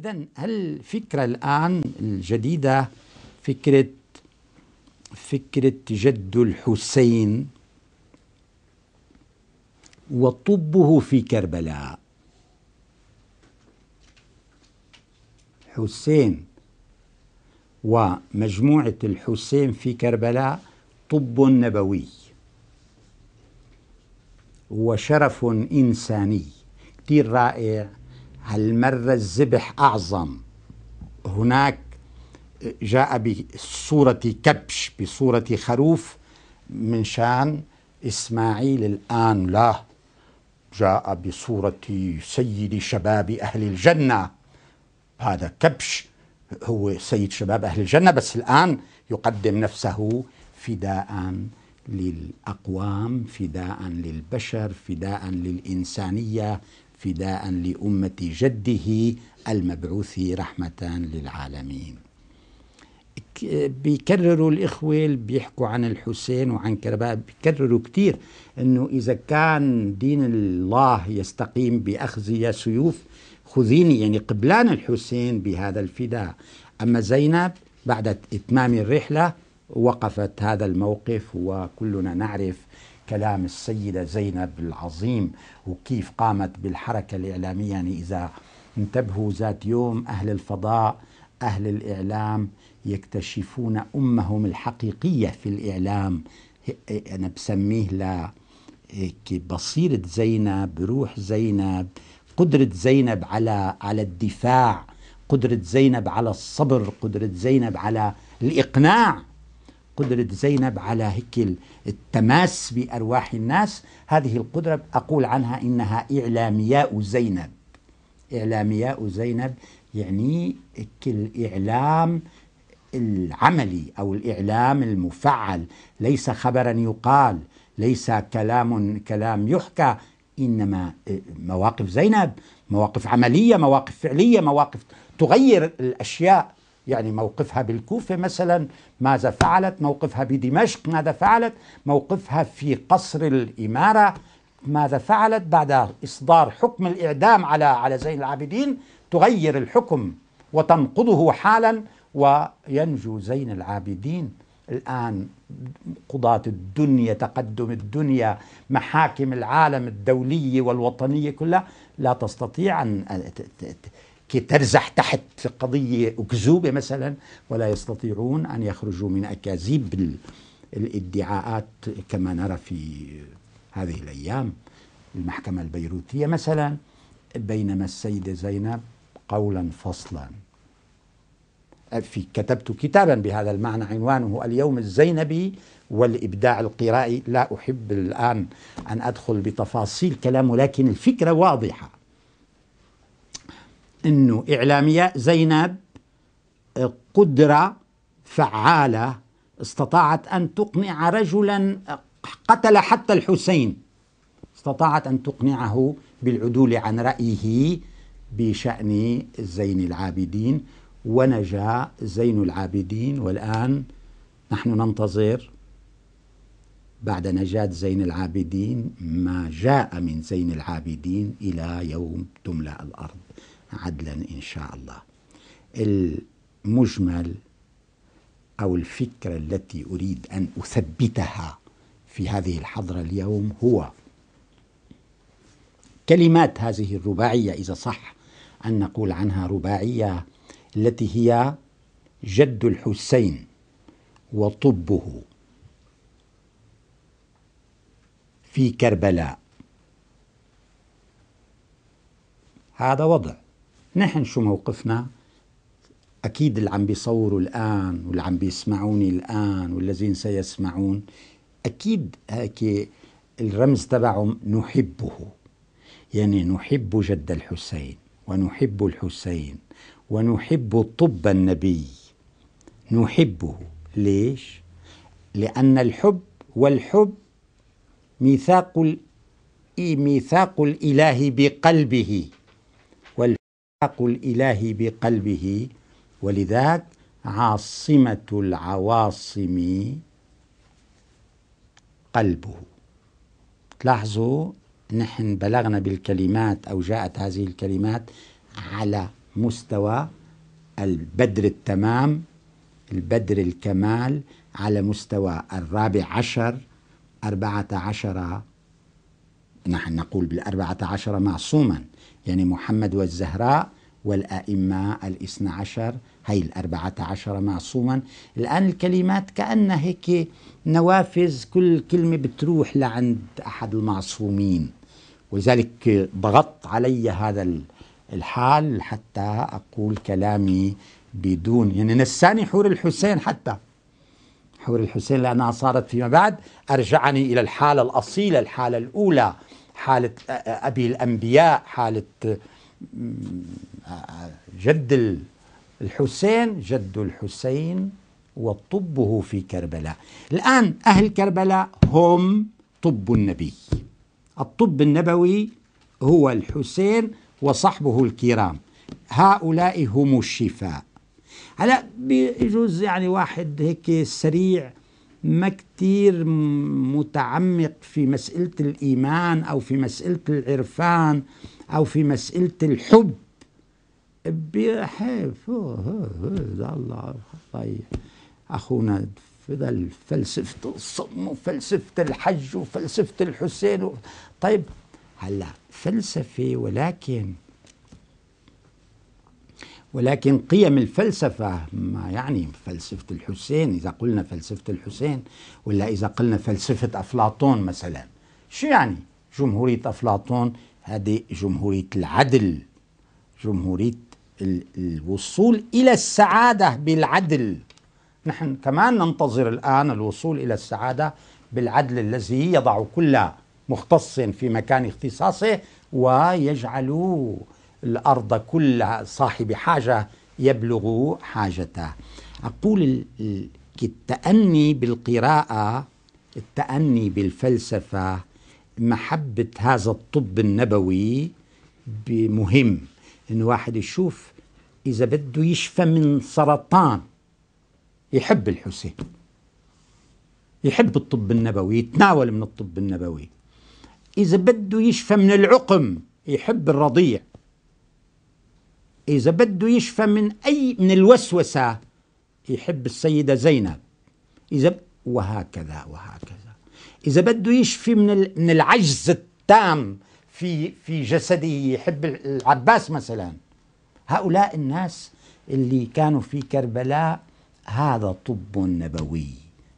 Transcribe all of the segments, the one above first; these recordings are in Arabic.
إذا هل الفكرة الآن الجديدة فكرة فكرة جد الحسين وطبه في كربلاء حسين ومجموعة الحسين في كربلاء طب نبوي وشرف إنساني كتير رائع هالمرة الذبح أعظم هناك جاء بصورة كبش بصورة خروف من شان إسماعيل الآن لا جاء بصورة سيد شباب أهل الجنة هذا كبش هو سيد شباب أهل الجنة بس الآن يقدم نفسه فداء للأقوام فداء للبشر فداء للإنسانية فداء لأمة جده المبعوث رحمة للعالمين بيكرروا الإخوة اللي بيحكوا عن الحسين وعن كرباء بيكرروا كتير أنه إذا كان دين الله يستقيم بأخذ سيوف خذيني يعني قبلان الحسين بهذا الفداء أما زينب بعد إتمام الرحلة وقفت هذا الموقف وكلنا نعرف كلام السيدة زينب العظيم وكيف قامت بالحركة الإعلامية يعني إذا انتبهوا ذات يوم أهل الفضاء أهل الإعلام يكتشفون أمهم الحقيقية في الإعلام أنا بسميه لا بصيرة زينب روح زينب قدرة زينب على على الدفاع قدرة زينب على الصبر قدرة زينب على الإقناع قدرة زينب على هيك التماس بأرواح الناس هذه القدرة أقول عنها إنها إعلامياء زينب إعلامياء زينب يعني الإعلام العملي أو الإعلام المفعل ليس خبرا يقال ليس كلام كلام يحكى إنما آه، مواقف زينب مواقف عملية مواقف فعلية مواقف تغير الأشياء يعني موقفها بالكوفة مثلا ماذا فعلت موقفها بدمشق ماذا فعلت موقفها في قصر الإمارة ماذا فعلت بعد إصدار حكم الإعدام على على زين العابدين تغير الحكم وتنقضه حالا وينجو زين العابدين الآن قضاة الدنيا تقدم الدنيا محاكم العالم الدولية والوطنية كلها لا تستطيع أن ترزح تحت قضية أكذوبة مثلا ولا يستطيعون أن يخرجوا من أكاذيب الادعاءات كما نرى في هذه الأيام المحكمة البيروتية مثلا بينما السيدة زينب قولا فصلا في كتبت كتابا بهذا المعنى عنوانه اليوم الزينبي والإبداع القرائي لا أحب الآن أن أدخل بتفاصيل كلامه لكن الفكرة واضحة أنه إعلامية زينب آه، قدرة فعالة استطاعت أن تقنع رجلا آه، قتل حتى الحسين استطاعت أن تقنعه بالعدول عن رأيه بشأن زين العابدين ونجا زين العابدين والآن نحن ننتظر بعد نجاة زين العابدين ما جاء من زين العابدين إلى يوم تملأ الأرض عدلا إن شاء الله المجمل أو الفكرة التي أريد أن أثبتها في هذه الحضرة اليوم هو كلمات هذه الرباعية إذا صح أن نقول عنها رباعية التي هي جد الحسين وطبه في كربلاء هذا وضع نحن شو موقفنا أكيد اللي عم بيصوروا الآن واللي عم بيسمعوني الآن والذين سيسمعون أكيد هيك الرمز تبعهم نحبه يعني نحب جد الحسين ونحب الحسين ونحب طب النبي نحبه ليش؟ لأن الحب والحب ميثاق ميثاق الإله بقلبه والميثاق الإله بقلبه ولذاك عاصمة العواصم قلبه تلاحظوا نحن بلغنا بالكلمات أو جاءت هذه الكلمات على مستوى البدر التمام البدر الكمال على مستوى الرابع عشر أربعة عشر نحن نقول بالأربعة عشر معصوما يعني محمد والزهراء والأئمة الاثنى عشر هي الأربعة عشر معصوما الآن الكلمات كأنها هيك نوافذ كل كلمة بتروح لعند أحد المعصومين ولذلك ضغطت علي هذا الحال حتى أقول كلامي بدون يعني نساني حور الحسين حتى حور الحسين لأنها صارت فيما بعد أرجعني إلى الحالة الأصيلة الحالة الأولى حالة أبي الأنبياء حالة جد الحسين جد الحسين وطبه في كربلاء الآن أهل كربلاء هم طب النبي الطب النبوي هو الحسين وصحبه الكرام هؤلاء هم الشفاء هلا بيجوز يعني واحد هيك سريع ما كتير متعمق في مسألة الإيمان أو في مسألة العرفان أو في مسألة الحب بيحف الله طيب أخونا فضل فلسفة الصم وفلسفة الحج وفلسفة الحسين طيب هلا فلسفة ولكن ولكن قيم الفلسفة ما يعني فلسفة الحسين إذا قلنا فلسفة الحسين ولا إذا قلنا فلسفة أفلاطون مثلا شو يعني جمهورية أفلاطون هذه جمهورية العدل جمهورية الوصول إلى السعادة بالعدل نحن كمان ننتظر الآن الوصول إلى السعادة بالعدل الذي يضع كل مختص في مكان اختصاصه ويجعل الأرض كل صاحب حاجة يبلغ حاجته أقول التأني بالقراءة التأني بالفلسفة محبة هذا الطب النبوي مهم إن واحد يشوف إذا بده يشفى من سرطان يحب الحسين يحب الطب النبوي يتناول من الطب النبوي إذا بده يشفى من العقم يحب الرضيع إذا بده يشفى من أي من الوسوسة يحب السيدة زينب إذا وهكذا وهكذا إذا بده يشفي من من العجز التام في في جسده يحب العباس مثلا هؤلاء الناس اللي كانوا في كربلاء هذا طب نبوي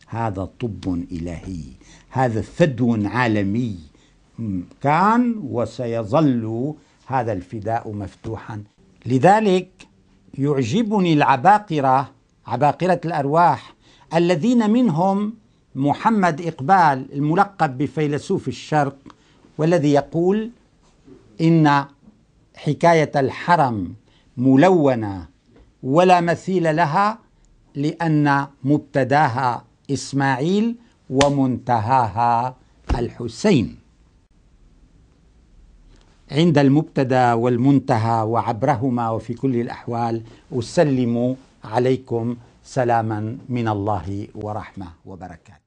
هذا طب إلهي هذا فدو عالمي كان وسيظل هذا الفداء مفتوحا لذلك يعجبني العباقرة عباقرة الأرواح الذين منهم محمد إقبال الملقب بفيلسوف الشرق والذي يقول إن حكاية الحرم ملونة ولا مثيل لها لأن مبتداها إسماعيل ومنتهاها الحسين عند المبتدا والمنتهى وعبرهما وفي كل الاحوال اسلم عليكم سلاما من الله ورحمه وبركاته